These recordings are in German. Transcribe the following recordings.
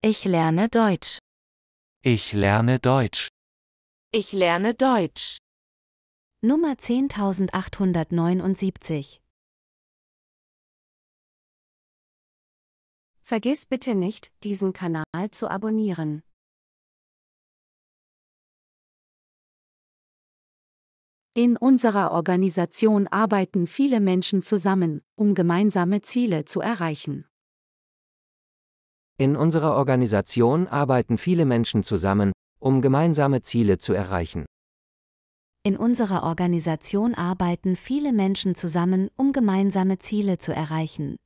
Ich lerne Deutsch. Ich lerne Deutsch. Ich lerne Deutsch. Nummer 10879. Vergiss bitte nicht, diesen Kanal zu abonnieren. In unserer Organisation arbeiten viele Menschen zusammen, um gemeinsame Ziele zu erreichen. In unserer Organisation arbeiten viele Menschen zusammen, um gemeinsame Ziele zu erreichen. In unserer Organisation arbeiten viele Menschen zusammen, um gemeinsame Ziele zu erreichen.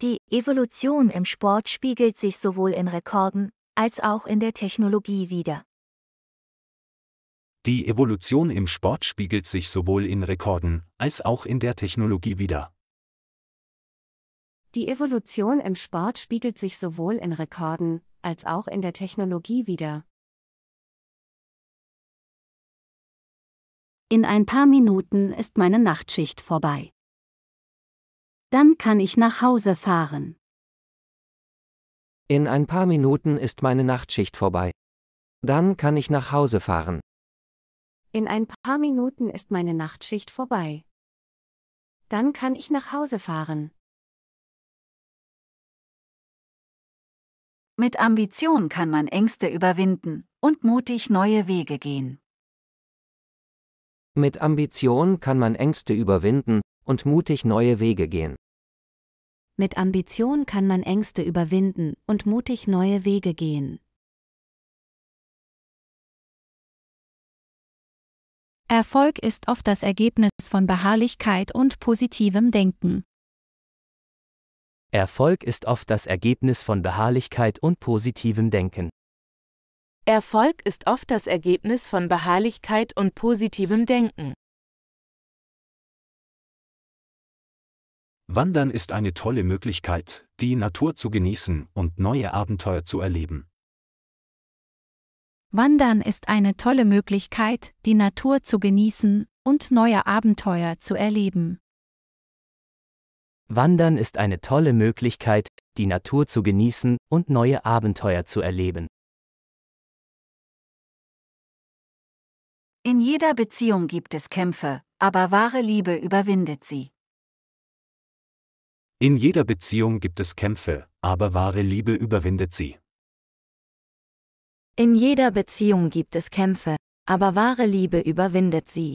Die Evolution im Sport spiegelt sich sowohl in Rekorden als auch in der Technologie wider. Die Evolution im Sport spiegelt sich sowohl in Rekorden als auch in der Technologie wider. Die Evolution im Sport spiegelt sich sowohl in Rekorden als auch in der Technologie wider. In ein paar Minuten ist meine Nachtschicht vorbei. Dann kann ich nach Hause fahren. In ein paar Minuten ist meine Nachtschicht vorbei. Dann kann ich nach Hause fahren. In ein paar Minuten ist meine Nachtschicht vorbei. Dann kann ich nach Hause fahren. Mit Ambition kann man Ängste überwinden und mutig neue Wege gehen. Mit Ambition kann man Ängste überwinden und mutig neue Wege gehen. Mit Ambition kann man Ängste überwinden und mutig neue Wege gehen. Erfolg ist oft das Ergebnis von Beharrlichkeit und positivem Denken. Erfolg ist oft das Ergebnis von Beharrlichkeit und positivem Denken. Erfolg ist oft das Ergebnis von Beharrlichkeit und positivem Denken. Wandern ist eine tolle Möglichkeit, die Natur zu genießen und neue Abenteuer zu erleben. Wandern ist eine tolle Möglichkeit, die Natur zu genießen und neue Abenteuer zu erleben. Wandern ist eine tolle Möglichkeit, die Natur zu genießen und neue Abenteuer zu erleben. In jeder Beziehung gibt es Kämpfe, aber wahre Liebe überwindet sie. In jeder Beziehung gibt es Kämpfe, aber wahre Liebe überwindet sie. In jeder Beziehung gibt es Kämpfe, aber wahre Liebe überwindet sie.